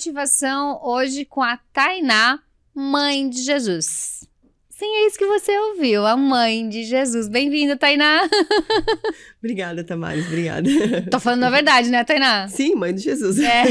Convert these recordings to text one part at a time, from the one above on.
motivação hoje com a Tainá, mãe de Jesus. Sim, é isso que você ouviu, a mãe de Jesus. Bem-vinda, Tainá. Obrigada, Tamares, obrigada. Tô falando a verdade, né, Tainá? Sim, mãe de Jesus. É.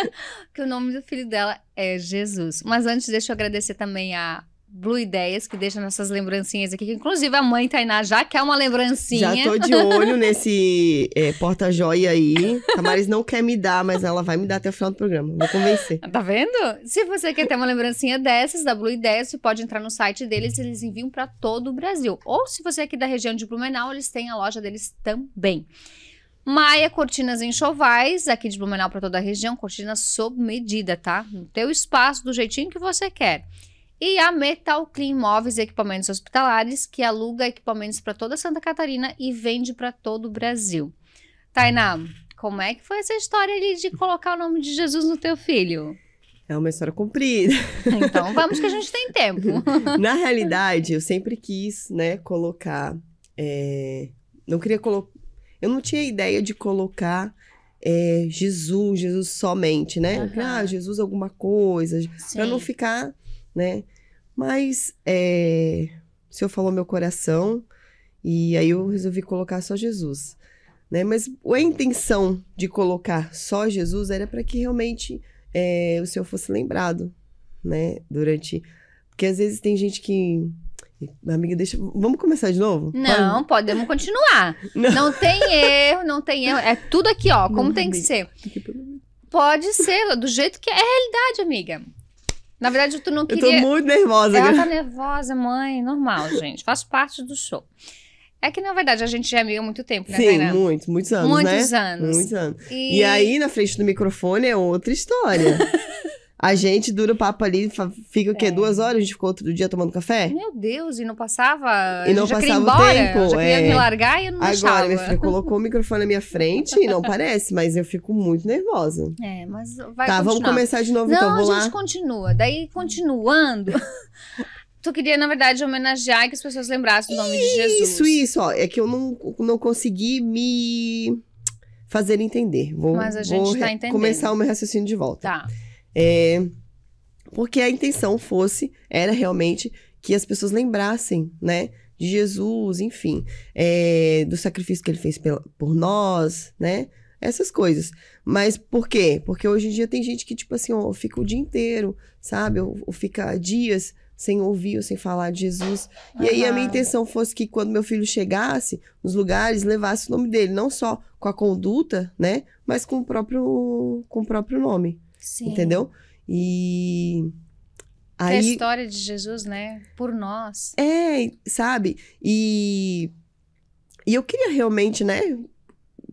que o nome do filho dela é Jesus. Mas antes, deixa eu agradecer também a Blue Ideias, que deixa nossas lembrancinhas aqui. Inclusive, a mãe Tainá já quer uma lembrancinha. Já tô de olho nesse é, porta-joia aí. A Maris não quer me dar, mas ela vai me dar até o final do programa. Vou convencer. Tá vendo? Se você quer ter uma lembrancinha dessas, da Blue Ideias, você pode entrar no site deles. Uhum. Eles enviam para todo o Brasil. Ou se você é aqui da região de Blumenau, eles têm a loja deles também. Maia Cortinas Enxovais, aqui de Blumenau para toda a região, cortinas sob medida, tá? No teu espaço, do jeitinho que você quer. E a Metal Clean Móveis e Equipamentos Hospitalares, que aluga equipamentos para toda Santa Catarina e vende para todo o Brasil. Tainá, como é que foi essa história ali de colocar o nome de Jesus no teu filho? É uma história comprida. Então vamos que a gente tem tempo. Na realidade, eu sempre quis, né, colocar. É... Não queria colocar. Eu não tinha ideia de colocar é, Jesus, Jesus somente, né? Uhum. Ah, Jesus alguma coisa. Para não ficar né? Mas é, o Senhor falou meu coração e aí eu resolvi colocar só Jesus. Né? Mas a intenção de colocar só Jesus era para que realmente é, o Senhor fosse lembrado, né? Durante. Porque às vezes tem gente que Amiga, deixa. Vamos começar de novo? Não, Pode. podemos continuar. Não. não. tem erro, não tem erro. É tudo aqui, ó, como não, tem amiga. que é ser. Pode ser, do jeito que é a realidade, amiga. Na verdade, tu não queria. Eu tô muito nervosa. Ela cara. tá nervosa, mãe. Normal, gente. Faz parte do show. É que, na verdade, a gente já é amiga há muito tempo, né, Sim, Tainá? muito, muitos anos, muitos né? Muitos anos. Muitos anos. E... e aí, na frente do microfone, é outra história. A gente dura o papo ali, fica o quê? É. Duas horas? A gente ficou outro dia tomando café? Meu Deus, e não passava. E não já passava embora, o tempo. Eu já queria é. me largar e eu não Agora, deixava. Agora, minha filha colocou o microfone na minha frente e não parece, mas eu fico muito nervosa. É, mas vai Tá, continuar. vamos começar de novo não, então, Não, a gente continua. Daí, continuando... tu queria, na verdade, homenagear e que as pessoas lembrassem o nome isso, de Jesus. Isso, isso, ó. É que eu não, não consegui me fazer entender. Vou, Mas a gente vou tá entendendo. começar o meu raciocínio de volta. Tá. É, porque a intenção fosse, era realmente que as pessoas lembrassem, né? De Jesus, enfim, é, do sacrifício que ele fez pela, por nós, né? Essas coisas. Mas por quê? Porque hoje em dia tem gente que, tipo assim, ó, fica o dia inteiro, sabe? Ou, ou fica dias sem ouvir ou sem falar de Jesus. E aí a minha intenção fosse que quando meu filho chegasse nos lugares, levasse o nome dele, não só com a conduta, né, mas com o próprio com o próprio nome. Sim. Entendeu? E. Aí, é a história de Jesus, né? Por nós. É, sabe? E. E eu queria realmente, né?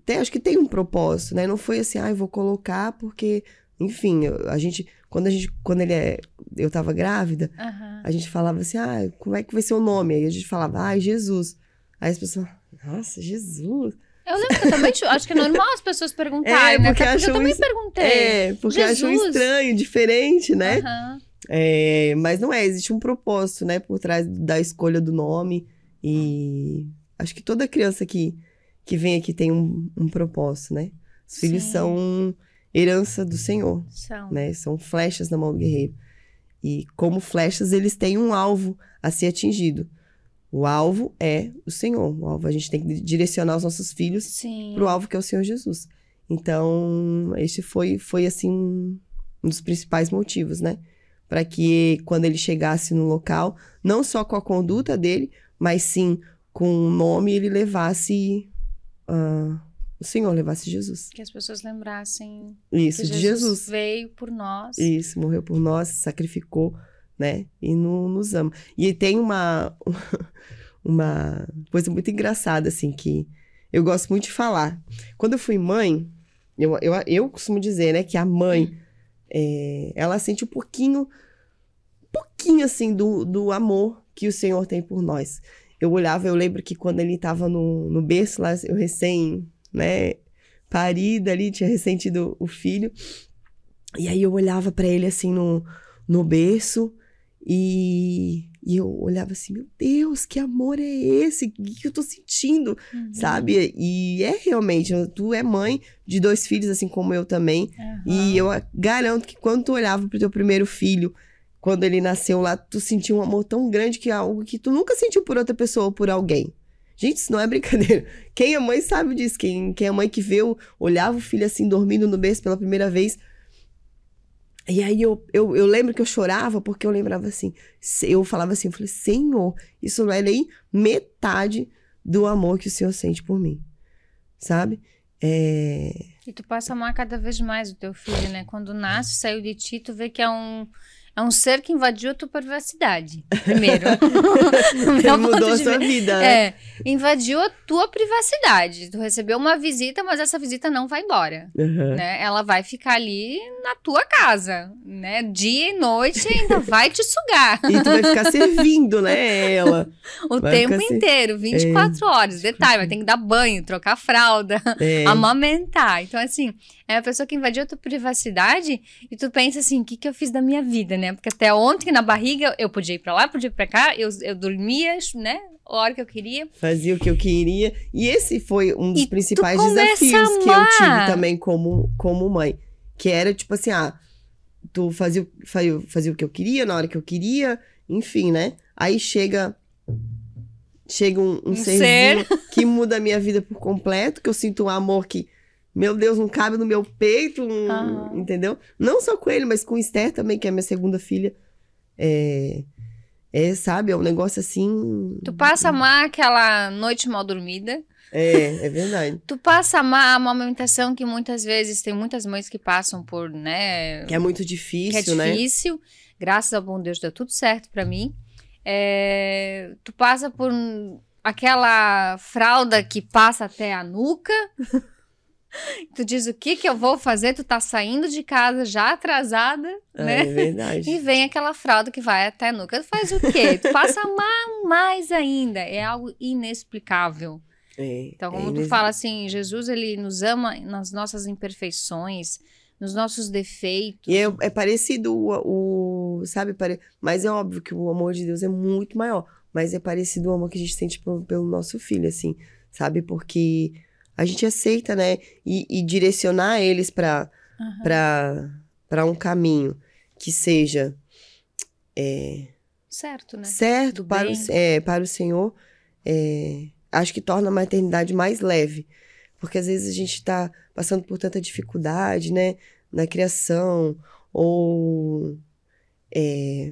Tem, acho que tem um propósito, né? Não foi assim, ah, eu vou colocar porque. Enfim, a gente. Quando a gente. Quando ele é. Eu tava grávida, uhum. a gente falava assim, ah, como é que vai ser o nome? Aí a gente falava, ah, Jesus. Aí as pessoas, nossa, Jesus. Eu lembro que eu também acho que é normal as pessoas perguntarem, é, né? Porque, eu também perguntei. É, porque Jesus. acham estranho, diferente, né? Uhum. É, mas não é, existe um propósito, né, por trás da escolha do nome. E acho que toda criança que, que vem aqui tem um, um propósito, né? Os Sim. filhos são herança do Senhor. São. Né? São flechas na mão do guerreiro. E como flechas, eles têm um alvo a ser atingido. O alvo é o Senhor. O alvo a gente tem que direcionar os nossos filhos para o alvo que é o Senhor Jesus. Então, esse foi, foi assim, um dos principais motivos, né? Para que quando ele chegasse no local, não só com a conduta dele, mas sim com o nome, ele levasse uh, o Senhor, levasse Jesus. Que as pessoas lembrassem Isso, que Jesus, de Jesus veio por nós. Isso, morreu por nós, sacrificou né? E no, nos ama. E tem uma, uma coisa muito engraçada, assim, que eu gosto muito de falar. Quando eu fui mãe, eu, eu, eu costumo dizer, né, que a mãe, é, ela sente um pouquinho, pouquinho, assim, do, do amor que o Senhor tem por nós. Eu olhava, eu lembro que quando ele estava no, no berço, lá, eu recém, né, parida ali, tinha recém tido o filho. E aí eu olhava para ele, assim, no, no berço e, e, eu olhava assim, meu Deus, que amor é esse? O que, que eu tô sentindo? Uhum. Sabe? E é realmente, né, tu é mãe de dois filhos, assim como eu também. Uhum. E eu garanto que quando tu olhava pro teu primeiro filho, quando ele nasceu lá, tu sentia um amor tão grande que é algo que tu nunca sentiu por outra pessoa ou por alguém. Gente, isso não é brincadeira. Quem é mãe sabe disso. Quem, quem é mãe que vê, olhava o filho assim, dormindo no berço pela primeira vez, e aí eu, eu, eu, lembro que eu chorava porque eu lembrava assim, eu falava assim, eu falei, Senhor, isso não é nem metade do amor que o Senhor sente por mim, sabe? É... E tu passa a amar cada vez mais o teu filho, né? Quando nasce, saiu de ti, tu vê que é um é um ser que invadiu a tua privacidade. Primeiro. É mudou a sua vida, né? É. Invadiu a tua privacidade. Tu recebeu uma visita, mas essa visita não vai embora. Uhum. Né? Ela vai ficar ali na tua casa, né? Dia e noite ainda vai te sugar. e tu vai ficar servindo, né? Ela. O vai tempo inteiro, 24 é. horas. Detalhe, vai ter que dar banho, trocar fralda, é. amamentar. Então, assim, é a pessoa que invadiu a tua privacidade e tu pensa assim: o que, que eu fiz da minha vida, né? né? Porque até ontem na barriga eu podia ir para lá, podia ir para cá, eu, eu dormia, né? A hora que eu queria. Fazia o que eu queria. E esse foi um dos e principais desafios que eu tive também como, como mãe. Que era tipo assim, ah, tu fazia, fazia, fazia o que eu queria, na hora que eu queria, enfim, né? Aí chega chega um, um, um ser. que muda a minha vida por completo, que eu sinto um amor que meu Deus, não cabe no meu peito, um... ah. entendeu? Não só com ele, mas com Esther também, que é minha segunda filha. É... é, sabe, é um negócio assim. Tu passa a amar aquela noite mal dormida. É, é verdade. tu passa a amar a amamentação que muitas vezes tem muitas mães que passam por, né? Que é muito difícil, que é né? difícil. Né? Graças ao bom Deus deu tudo certo para mim. É... tu passa por aquela fralda que passa até a nuca. Tu diz o que que eu vou fazer? Tu tá saindo de casa já atrasada, ah, né? É verdade. E vem aquela fralda que vai até a nuca. Tu faz o quê? Tu passa mais, mais ainda. É algo inexplicável. É, então, como é tu fala assim, Jesus ele nos ama nas nossas imperfeições, nos nossos defeitos. E é, é parecido o, o sabe, pare... mas é óbvio que o amor de Deus é muito maior, mas é parecido o amor que a gente sente pelo, pelo nosso filho, assim, sabe? Porque a gente aceita, né? E, e direcionar eles para uhum. para um caminho que seja. É, certo, né? Certo, para o, é, para o Senhor. É, acho que torna a maternidade mais leve. Porque às vezes a gente está passando por tanta dificuldade, né? Na criação, ou. É,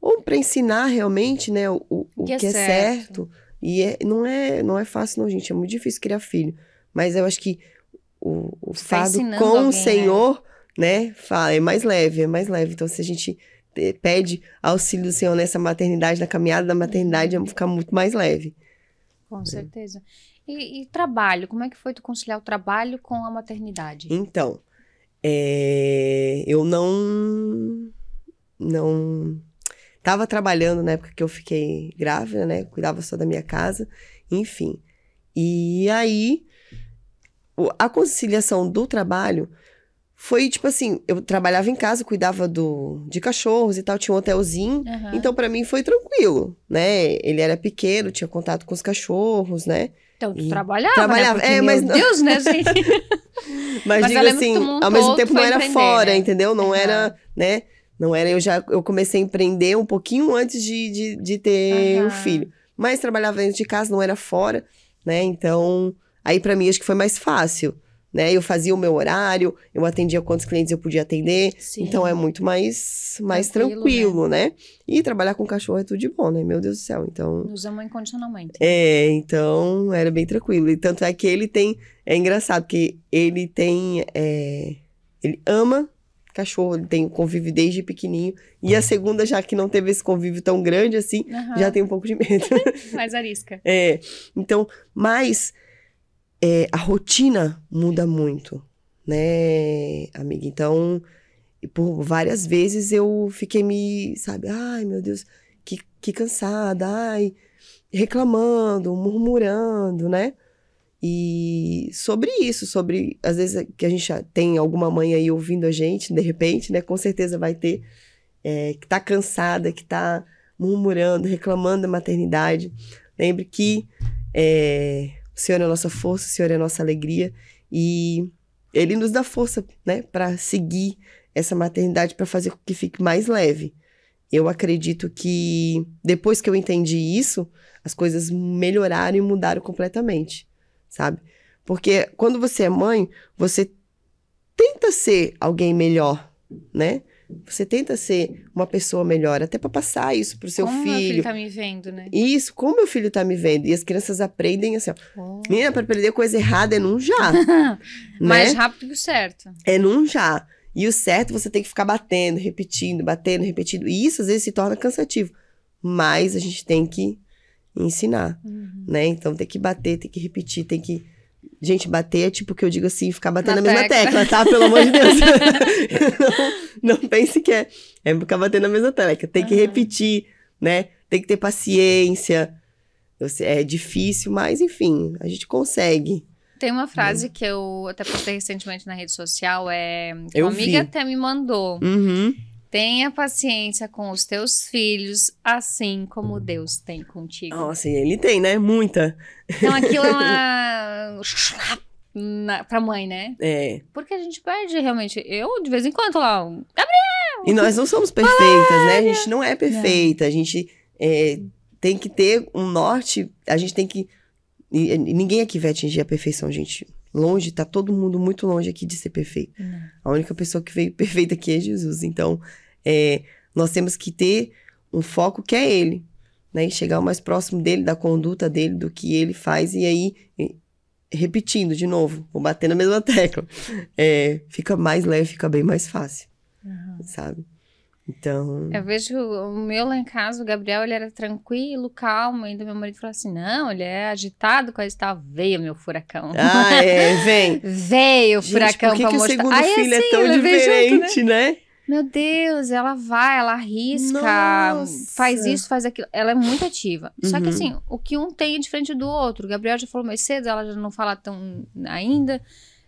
ou para ensinar realmente, né? O, o que, é que, é certo, certo e é, não, é, não é fácil, não, gente. É muito difícil criar filho. Mas eu acho que o, o tá fado tá com alguém, o né? Senhor, né? né? É mais leve, é mais leve. Então, se a gente eh, pede auxílio do Senhor nessa maternidade, na caminhada da maternidade, uhum. ficar muito mais leve. Com é. certeza. E, e, trabalho, como é que foi tu conciliar o trabalho com a maternidade? Então, é, eu não, não Tava trabalhando na época que eu fiquei grávida, né? Cuidava só da minha casa, enfim. E aí, a conciliação do trabalho foi tipo assim: eu trabalhava em casa, cuidava do, de cachorros e tal, tinha um hotelzinho. Uhum. Então, para mim, foi tranquilo, né? Ele era pequeno, tinha contato com os cachorros, né? Então, tu trabalhava, trabalhava. Né? Porque, é, mas meu Deus, né, gente? mas, mas digo assim, ao mesmo assim, tempo não era fora, né? entendeu? Não uhum. era, né? Não era, eu já eu comecei a empreender um pouquinho antes de, de, de ter o uhum. um filho. Mas trabalhava dentro de casa, não era fora, né? Então, aí para mim acho que foi mais fácil, né? Eu fazia o meu horário, eu atendia quantos clientes eu podia atender. Sim. Então é muito mais mais tranquilo, né? tranquilo né? né? E trabalhar com cachorro é tudo de bom, né? Meu Deus do céu, então... Nos amou incondicionalmente. É, então era bem tranquilo. E tanto é que ele tem... É engraçado que ele tem... É, ele ama cachorro, tem convívio desde pequenininho. E a uhum. segunda, já que não teve esse convívio tão grande assim, uhum. já tem um pouco de medo. mais arisca. É. Então, mas é, a rotina muda muito, né, amiga? Então, por várias vezes eu fiquei me, sabe, ai meu Deus, que, que cansada, ai, reclamando, murmurando, né? E sobre isso, sobre às vezes que a gente tem alguma mãe aí ouvindo a gente, de repente, né? Com certeza vai ter é, que tá cansada, que tá murmurando, reclamando da maternidade. Lembre que é, o Senhor é a nossa força, o Senhor é a nossa alegria e Ele nos dá força, né, para seguir essa maternidade para fazer com que fique mais leve. Eu acredito que depois que eu entendi isso, as coisas melhoraram e mudaram completamente sabe? Porque quando você é mãe, você tenta ser alguém melhor, né? Você tenta ser uma pessoa melhor, até para passar isso pro seu como filho. Como meu filho tá me vendo, né? Isso, como meu filho tá me vendo. E as crianças aprendem assim, ó. Oh. Menina, pra aprender coisa errada é num já. né? Mais rápido que o certo. É num já. E o certo você tem que ficar batendo, repetindo, batendo, repetindo. E isso às vezes se torna cansativo. Mas a gente tem que ensinar, uhum. né? Então tem que bater, tem que repetir, tem que Gente, bater é tipo que eu digo assim, ficar batendo na a mesma tecla, tá? Pelo amor de Deus. não, não, pense que é. É ficar batendo na mesma tecla. Tem que uhum. repetir, né? Tem que ter paciência. É difícil, mas enfim, a gente consegue. Tem uma né? frase é. que eu até postei recentemente na rede social, é. uma amiga vi. até me mandou. Uhum. Tenha paciência com os teus filhos, assim como Deus tem contigo. Nossa, e ele tem, né? Muita. Então aquilo é uma. pra mãe, né? É. Porque a gente perde realmente. Eu, de vez em quando, lá. Gabriel! E nós não somos perfeitas, Valéria! né? A gente não é perfeita. Não. A gente é, tem que ter um norte, a gente tem que. Ninguém aqui vai atingir a perfeição, gente longe, tá todo mundo muito longe aqui de ser perfeito. A única pessoa que veio perfeita aqui é Jesus. Então, é, nós temos que ter um foco que é Ele, né? E chegar o mais próximo dele, da conduta dele, do que ele faz. E aí, repetindo de novo, vou bater na mesma tecla, é, fica mais leve, fica bem mais fácil, uhum. sabe? Então. Eu vejo o meu lá em casa, o Gabriel, ele era tranquilo, calmo, ainda meu marido falou assim: não, ele é agitado, quase tal. Tá, veio meu furacão. Ah, é, vem. Veio o furacão Gente, por que que O segundo Aí, filho é assim, é tão diferente, junto, né? né? Meu Deus, ela vai, ela arrisca, Nossa. faz isso, faz aquilo. Ela é muito ativa. Uhum. Só que uhum. assim, o que um tem é diferente do outro. O Gabriel já falou mais cedo, ela já não fala tão ainda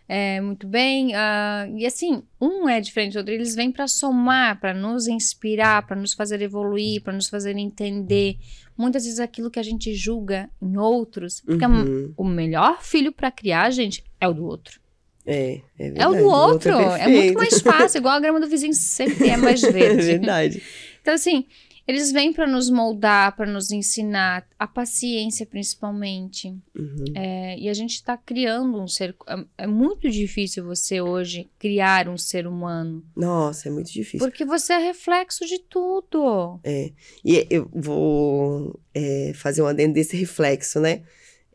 é, muito bem. Uh, e assim, um é diferente do outro. Eles vêm para somar, para nos inspirar, para nos fazer evoluir, para nos fazer entender. Muitas vezes aquilo que a gente julga em outros, porque uhum. o melhor filho para criar, gente, é o do outro. É, é verdade. É o do outro. O outro é, é, muito mais fácil, igual a grama do vizinho sempre é mais verde. é verdade. Então, assim, eles vêm para nos moldar, para nos ensinar a paciência, principalmente. Uhum. É, e a gente está criando um ser. É, é, muito difícil você hoje criar um ser humano. Nossa, é muito difícil. Porque você é reflexo de tudo. É. E é, eu vou é, fazer um adendo desse reflexo, né?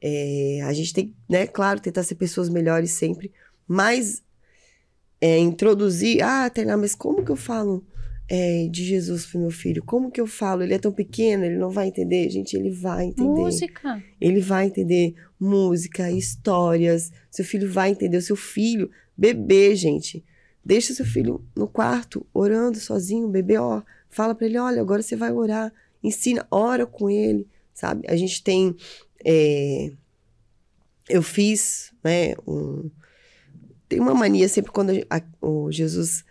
É, a gente tem, né, claro, tentar ser pessoas melhores sempre, mas é, introduzir. Ah, Tainá, mas como que eu falo é, de Jesus pro meu filho. Como que eu falo? Ele é tão pequeno, ele não vai entender. Gente, ele vai entender. Música. Ele vai entender música, histórias. Seu filho vai entender. O seu filho, bebê, gente. Deixa seu filho no quarto, orando sozinho, bebê, ó. Fala para ele, olha, agora você vai orar. Ensina, ora com ele, sabe? A gente tem... É... Eu fiz, né, um... Tem uma mania sempre quando a... o Jesus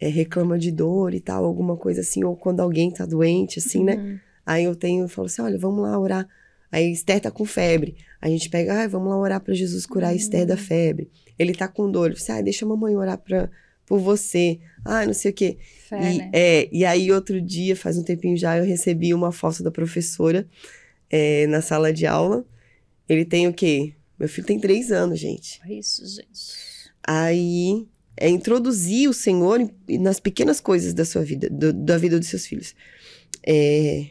é, reclama de dor e tal, alguma coisa assim, ou quando alguém tá doente, assim, né? uhum. né? Aí eu tenho, eu falo assim, olha, vamos lá orar. Aí Esther tá com febre. A gente pega, ah, vamos lá orar para Jesus curar uhum. Esther da uhum. febre. Ele tá com dor. Você, ah, assim, deixa a mamãe orar pra, por você. Ah, não sei o quê. Fé, e, né? é, e aí outro dia, faz um tempinho já, eu recebi uma foto da professora é, na sala de aula. Ele tem o quê? Meu filho tem três anos, gente. Isso, gente. Aí é introduzir o Senhor nas pequenas coisas da sua vida, do, da vida dos seus filhos. É,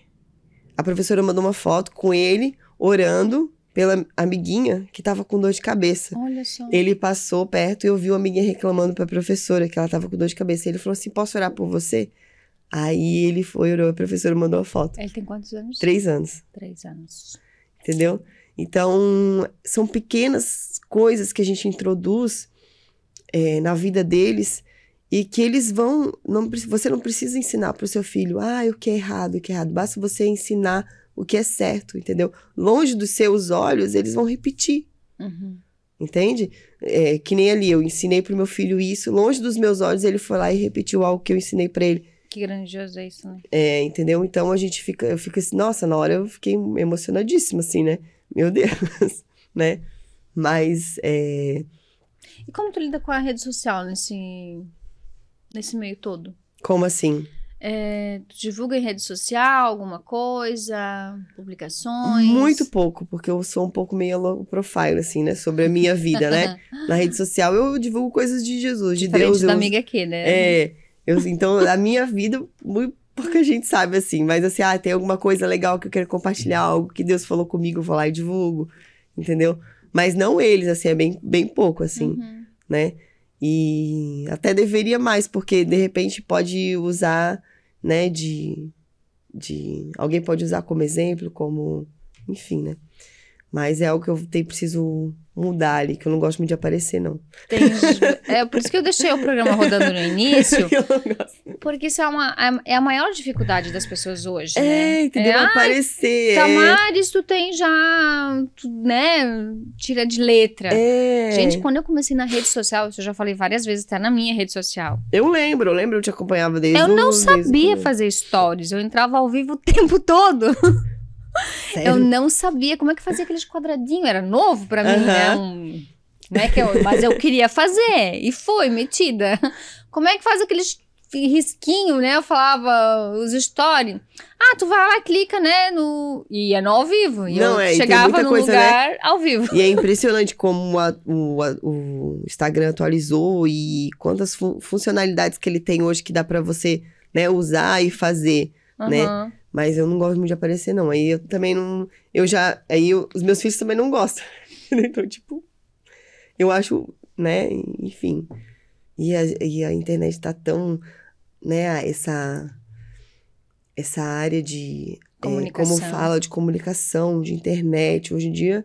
a professora mandou uma foto com ele orando pela amiguinha que estava com dor de cabeça. Olha só. Ele passou perto e ouviu a amiguinha reclamando para a professora que ela estava com dor de cabeça. Ele falou assim: posso orar por você? Aí ele foi, orou, a professora mandou a foto. Ele tem quantos anos? Três anos. Três anos. Entendeu? Então, são pequenas coisas que a gente introduz é, na vida deles e que eles vão. Não, você não precisa ensinar para o seu filho, ah, o que é errado, o que é errado. Basta você ensinar o que é certo, entendeu? Longe dos seus olhos, eles vão repetir. Uhum. Entende? É, que nem ali, eu ensinei para o meu filho isso, longe dos meus olhos, ele foi lá e repetiu algo que eu ensinei para ele. Que grandioso é isso, né? É, entendeu? Então a gente fica, eu fico assim, nossa, na hora eu fiquei emocionadíssima, assim, né? Meu Deus, né? Mas é, e como tu lida com a rede social nesse, nesse meio todo? Como assim? É, tu divulga em rede social alguma coisa, publicações? Muito pouco, porque eu sou um pouco meio low profile, assim, né? Sobre a minha vida, né? Na rede social eu divulgo coisas de Jesus, de Deus. da eu, amiga aqui, né? É. Eu, então, a minha vida, muito pouca gente sabe, assim. Mas, assim, ah, tem alguma coisa legal que eu quero compartilhar, algo que Deus falou comigo, eu vou lá e divulgo, entendeu? Mas não eles, assim, é bem, bem pouco, assim. Uhum né? E até deveria mais, porque de repente pode usar, né, de. de alguém pode usar como exemplo, como. Enfim, né? Mas é algo que eu tenho, preciso mudar ali, que eu não gosto muito de aparecer, não. Entendi. É por isso que eu deixei o programa rodando no início. eu não gosto. Porque isso é, uma, é, é a maior dificuldade das pessoas hoje, é, né? Entendeu? É, aparecer. É. Tamares, tu tem já, tu, né, tira de letra. É. Gente, quando eu comecei na rede social, isso eu já falei várias vezes, até tá na minha rede social. Eu lembro, eu lembro, eu te acompanhava desde Eu não sabia fazer stories, eu entrava ao vivo o tempo todo. Sério? Eu não sabia como é que fazia aqueles quadradinhos. Era novo para mim, uhum. né? Um, né que eu, mas eu queria fazer. E foi, metida. Como é que faz aqueles risquinho, né? Eu falava os stories. Ah, tu vai lá, clica, né? No... E é no ao vivo. E Não, eu é, chegava no coisa, né? lugar né? ao vivo. E é impressionante como a, o, a, o, Instagram atualizou e quantas fu funcionalidades que ele tem hoje que dá para você né, usar e fazer, uhum. né? Mas eu não gosto muito de aparecer, não. Aí eu também não. Eu já. Aí eu, os meus filhos também não gostam. Né? então, tipo. Eu acho, né? Enfim. E a, e a internet tá tão. Né? Essa. Essa área de. É, como fala, de comunicação, de internet. Hoje em dia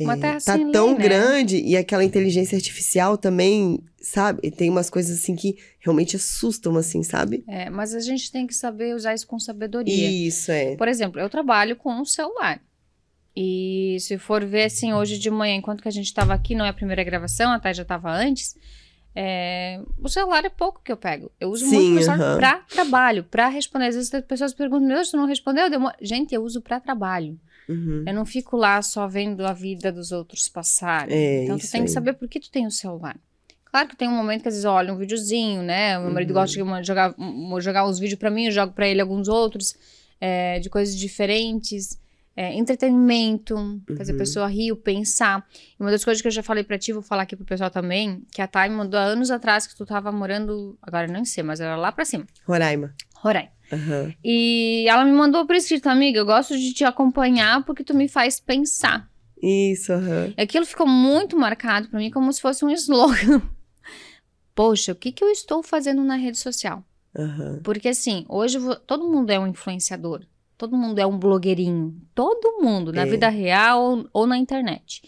uma é, terra é, tá assim, tão né? grande e aquela inteligência artificial também, sabe? Tem umas coisas assim que realmente assustam, assim, sabe? É, mas a gente tem que saber usar isso com sabedoria. Isso, é. Por exemplo, eu trabalho com um celular. E se for ver, assim, hoje de manhã, enquanto que a gente estava aqui, não é a primeira gravação, a Thay já estava antes, é... o celular é pouco que eu pego. Eu uso Sim, muito o celular uhum. para trabalho, para responder. Às vezes as pessoas perguntam, meu, você não respondeu? Demo... Gente, eu uso para trabalho. Uhum. Eu não fico lá só vendo a vida dos outros passar. É, então, tu tem aí. que saber por que tu tem o celular. Claro que tem um momento que às vezes olha um videozinho, né? Meu marido uhum. gosta de jogar, jogar uns vídeos para mim, eu jogo para ele alguns outros, é, de coisas diferentes. É, entretenimento, uhum. fazer a uhum. pessoa rir, pensar. E uma das coisas que eu já falei pra ti, vou falar aqui pro pessoal também, que a Thaima mandou há anos atrás que tu tava morando, agora não sei, mas era lá pra cima. Roraima. Roraima. Uhum. E ela me mandou por escrito, amiga, eu gosto de te acompanhar porque tu me faz pensar. Isso, uhum. Aquilo ficou muito marcado para mim como se fosse um slogan. Poxa, o que, que eu estou fazendo na rede social? Uhum. Porque assim, hoje todo mundo é um influenciador, todo mundo é um blogueirinho, todo mundo, na é. vida real ou, ou na internet.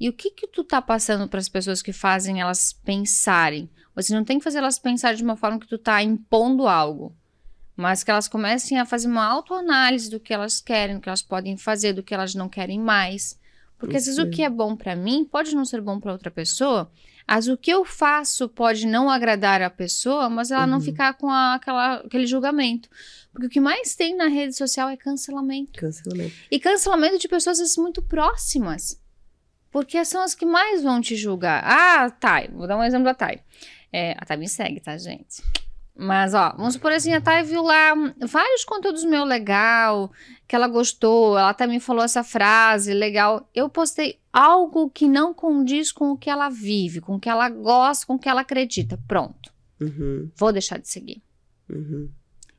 E o que que tu tá passando para as pessoas que fazem elas pensarem? Você não tem que fazer elas pensar de uma forma que tu tá impondo algo mas que elas comecem a fazer uma autoanálise do que elas querem, do que elas podem fazer, do que elas não querem mais. Porque às vezes o que é bom para mim pode não ser bom para outra pessoa, mas o que eu faço pode não agradar a pessoa, mas ela uhum. não ficar com a, aquela, aquele julgamento. Porque o que mais tem na rede social é cancelamento. Cancelamento. E cancelamento de pessoas muito próximas. Porque são as que mais vão te julgar. Ah, Thay, vou dar um exemplo da Thay. É, a Thay me segue, tá, gente? Mas, ó, vamos supor assim, a Thay viu lá hum, vários conteúdos meu legal, que ela gostou, ela também falou essa frase legal. Eu postei algo que não condiz com o que ela vive, com o que ela gosta, com o que ela acredita. Pronto. Uhum. Vou deixar de seguir. Uhum.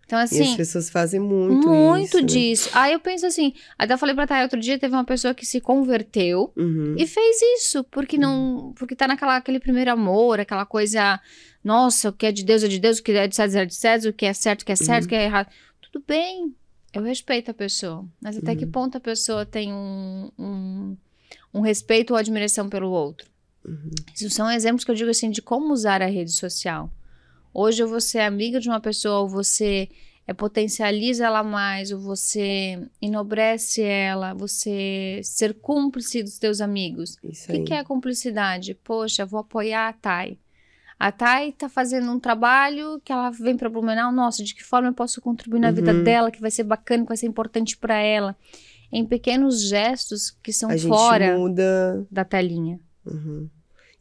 Então, assim. E as assim, pessoas fazem muito, muito isso, né? disso. Aí eu penso assim. Até falei pra Thay outro dia, teve uma pessoa que se converteu uhum. e fez isso, porque uhum. não. Porque tá naquela aquele primeiro amor, aquela coisa. Nossa, o que é de Deus é de Deus, o que é de César é de César, o que é certo, o que é certo, o uhum. que é errado. Tudo bem, eu respeito a pessoa, mas até uhum. que ponto a pessoa tem um, um, um respeito ou admiração pelo outro? Uhum. Isso são exemplos que eu digo assim de como usar a rede social. Hoje você é amiga de uma pessoa, ou você é, potencializa ela mais, ou você enobrece ela, você ser cúmplice dos teus amigos. Isso o que, que é cumplicidade? Poxa, vou apoiar a Thay. A Thay tá fazendo um trabalho que ela vem para Blumenau. Nossa, de que forma eu posso contribuir na uhum. vida dela, que vai ser bacana, que vai ser importante para ela. Em pequenos gestos que são a fora da telinha. Uhum.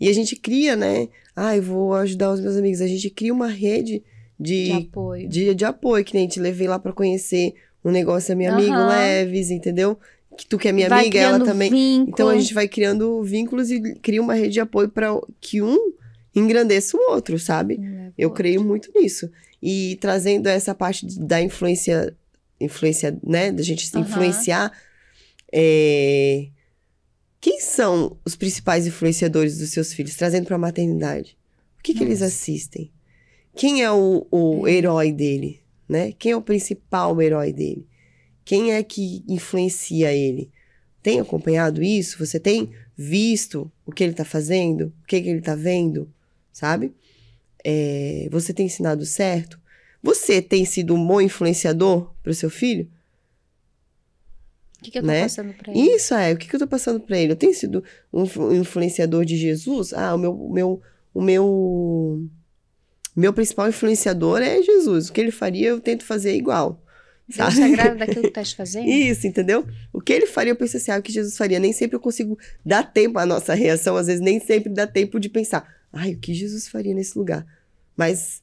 E a gente cria, né? Ah, eu vou ajudar os meus amigos. A gente cria uma rede de, de apoio. De, de apoio, que nem te levei lá para conhecer um negócio é minha amigo, uhum. leves, entendeu? Que tu que é minha vai amiga, ela também. Então a gente vai criando vínculos e cria uma rede de apoio para que um engrandeça o outro, sabe? Hum, é, eu creio muito nisso. E trazendo essa parte da influência, influência, né? Da gente se uhum. influenciar. É quem são os principais influenciadores dos seus filhos, trazendo para a maternidade? O que, que eles assistem? Quem é o, o hum. herói dele? Né? Quem é o principal herói dele? Quem é que influencia ele? Tem acompanhado isso? Você tem visto o que ele está fazendo? O que, que ele está vendo? Sabe? É, você tem ensinado certo? Você tem sido um bom influenciador para o seu filho? O que, que eu estou né? passando para ele? Isso é, o que, que eu estou passando para ele? Eu tenho sido um influenciador de Jesus? Ah, o meu, o meu, o meu, meu principal influenciador é Jesus. O que ele faria, eu tento fazer igual. Sabe? Deus sagrado daquilo que estás fazendo. Isso, entendeu? O que ele faria, eu pensei assim, ah, o que Jesus faria? Nem sempre eu consigo dar tempo à nossa reação, às vezes nem sempre dá tempo de pensar, ai, o que Jesus faria nesse lugar? Mas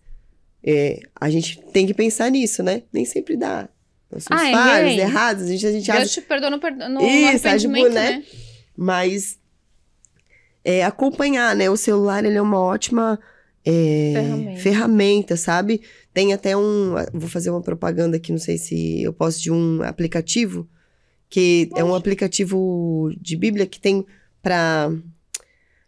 é, a gente tem que pensar nisso, né? Nem sempre dá. Nós somos ah, é falhos, errados, a gente, a gente Deus age... te perdoa no, no Isso, né? né? Mas é, acompanhar, né? O celular, ele é uma ótima é, ferramenta. ferramenta. sabe? Tem até um... Vou fazer uma propaganda aqui, não sei se eu posso, de um aplicativo. Que Poxa. é um aplicativo de Bíblia que tem para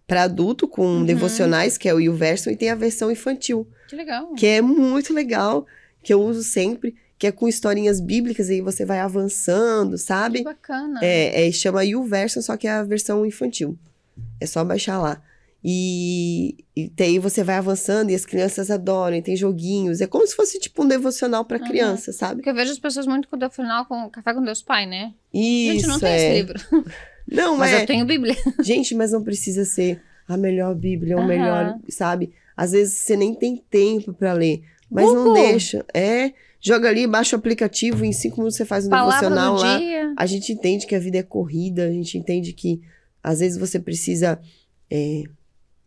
para adulto com uhum. devocionais, que é o YouVersion, e tem a versão infantil. Que legal. Que é muito legal, que eu uso sempre que é com historinhas bíblicas e você vai avançando, sabe? Que bacana. É, é chama YouVersion, só que é a versão infantil. É só baixar lá. E, e tem, você vai avançando e as crianças adoram, tem joguinhos. É como se fosse tipo um devocional para uhum. criança, sabe? Porque eu vejo as pessoas muito com o devocional com Café com Deus Pai, né? Isso. Gente, não tem esse é. livro. Não, mas. Mas é. eu tenho Bíblia. Gente, mas não precisa ser a melhor Bíblia, o uhum. melhor, sabe? Às vezes você nem tem tempo para ler, mas Google. não deixa. É. Joga ali, baixa o aplicativo, em cinco minutos você faz um Palavra devocional lá. Dia. A gente entende que a vida é corrida, a gente entende que às vezes você precisa. É,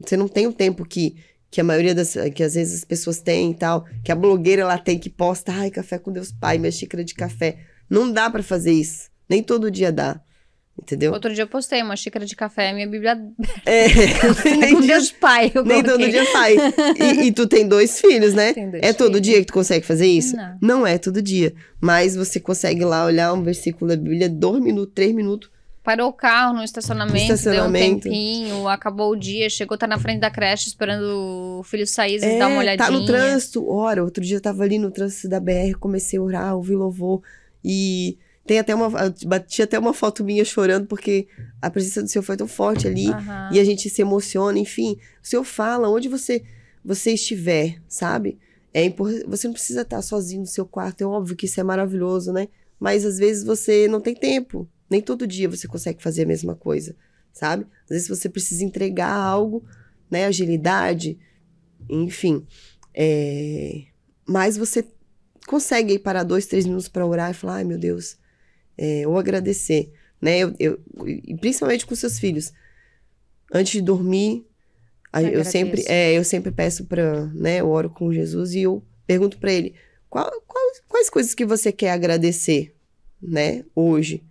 você não tem o tempo que, que a maioria das. que às vezes as pessoas têm e tal, que a blogueira ela tem que posta, ai, café com Deus Pai, minha xícara de café. Não dá para fazer isso. Nem todo dia dá. Entendeu? Outro dia eu postei uma xícara de café, minha Bíblia. É, nem com dia, Deus Pai. nem todo dia sai. E, e, tu tem dois filhos, né? Dois é todo dia que tu consegue fazer isso? Não. Não é todo dia. Mas você consegue lá olhar um versículo da Bíblia, dois minutos, três minutos. Parou o carro no estacionamento, estacionamento. deu um tempinho, acabou o dia, chegou, tá na frente da creche esperando o filho sair e é, dar uma olhadinha. Tá no trânsito, ora, outro dia eu tava ali no trânsito da BR, comecei a orar, ouvi louvor e tem até uma. Bati até uma foto minha chorando, porque a presença do senhor foi tão forte ali. Uhum. E a gente se emociona, enfim. O senhor fala onde você, você estiver, sabe? É Você não precisa estar sozinho no seu quarto. É óbvio que isso é maravilhoso, né? Mas às vezes você não tem tempo. Nem todo dia você consegue fazer a mesma coisa, sabe? Às vezes você precisa entregar algo, né? Agilidade, enfim. É... Mas você consegue ir parar dois, três minutos para orar e falar: ai meu Deus, é, ou agradecer, né? Eu, eu, principalmente com seus filhos. Antes de dormir, eu, eu sempre, é, eu sempre peço para, né? Eu oro com Jesus e eu pergunto para ele qual, qual, quais coisas que você quer agradecer, né? Hoje.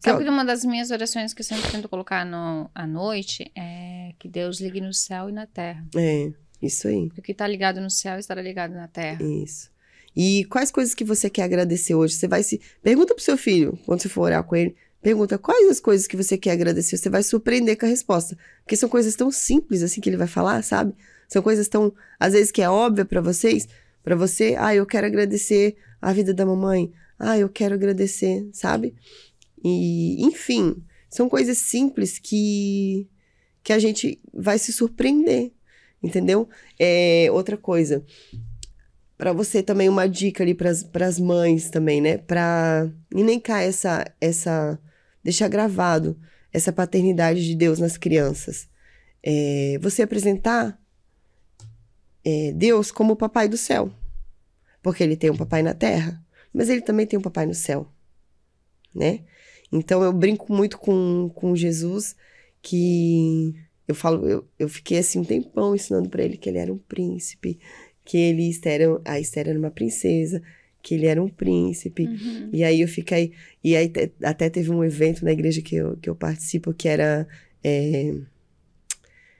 Sabe que uma das minhas orações que eu sempre tento colocar no, à noite é que Deus ligue no céu e na terra. É, isso aí. Porque o que está ligado no céu estará ligado na terra. Isso. E quais coisas que você quer agradecer hoje? Você vai se. Pergunta pro seu filho, quando você for orar com ele. Pergunta quais as coisas que você quer agradecer. Você vai surpreender com a resposta. Porque são coisas tão simples assim que ele vai falar, sabe? São coisas tão. Às vezes que é óbvia para vocês. para você, ah, eu quero agradecer a vida da mamãe. Ah, eu quero agradecer, sabe? E, enfim, são coisas simples que. que a gente vai se surpreender. Entendeu? É, outra coisa para você também uma dica ali para as mães também, né? Para elencar essa essa deixar gravado essa paternidade de Deus nas crianças. É, você apresentar é, Deus como o papai do céu. Porque ele tem um papai na terra, mas ele também tem um papai no céu, né? Então eu brinco muito com, com Jesus que eu falo, eu, eu fiquei assim um tempão ensinando para ele que ele era um príncipe, que ele era, a Esther era uma princesa, que ele era um príncipe. Uhum. E aí eu fiquei. E aí até teve um evento na igreja que eu, que eu participo que era. É,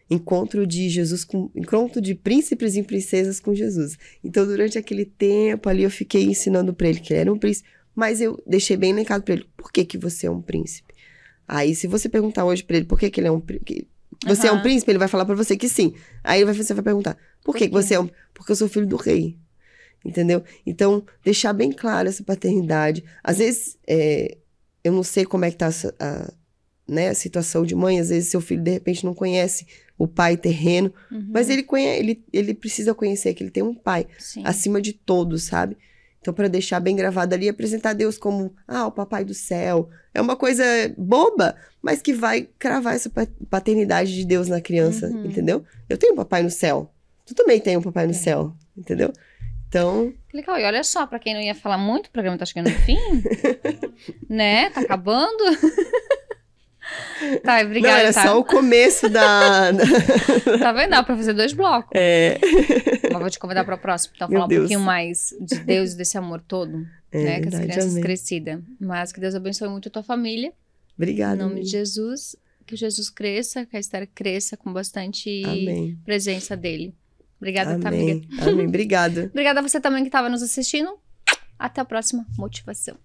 encontro de Jesus com encontro de príncipes e princesas com Jesus. Então durante aquele tempo ali eu fiquei ensinando para ele que ele era um príncipe, mas eu deixei bem linkado para ele, por que que você é um príncipe? Aí se você perguntar hoje para ele por que que ele é um você uhum. é um príncipe, ele vai falar para você que sim. Aí você vai perguntar, por, que, você é um... Porque eu sou filho do rei. Entendeu? Então, deixar bem clara essa paternidade. Às vezes, é, eu não sei como é que tá a, a, né, a situação de mãe. Às vezes, seu filho, de repente, não conhece o pai terreno. Uhum. Mas ele, conhece, ele, ele precisa conhecer que ele tem um pai Sim. acima de todos, sabe? Então, para deixar bem gravado ali, apresentar Deus como, ah, o papai do céu. É uma coisa boba, mas que vai cravar essa paternidade de Deus na criança, uhum. entendeu? Eu tenho um papai no céu, tu também tem um papai no é. céu, entendeu? Então. Legal, e olha só, para quem não ia falar muito, o programa tá chegando no fim. né? Tá acabando. Tá, obrigada. Não, era tá. só o começo da. tá vendo? Dá pra fazer dois blocos. É. Mas vou te convidar pra próxima, então, Meu falar Deus. um pouquinho mais de Deus e desse amor todo, é, né? Com as crianças crescidas. Mas que Deus abençoe muito a tua família. Obrigada. Em nome amiga. de Jesus, que Jesus cresça, que a Esther cresça com bastante Amém. presença dele. Obrigada, tá, Amém. amiga? Amém. Obrigada a você também que estava nos assistindo. Até a próxima motivação.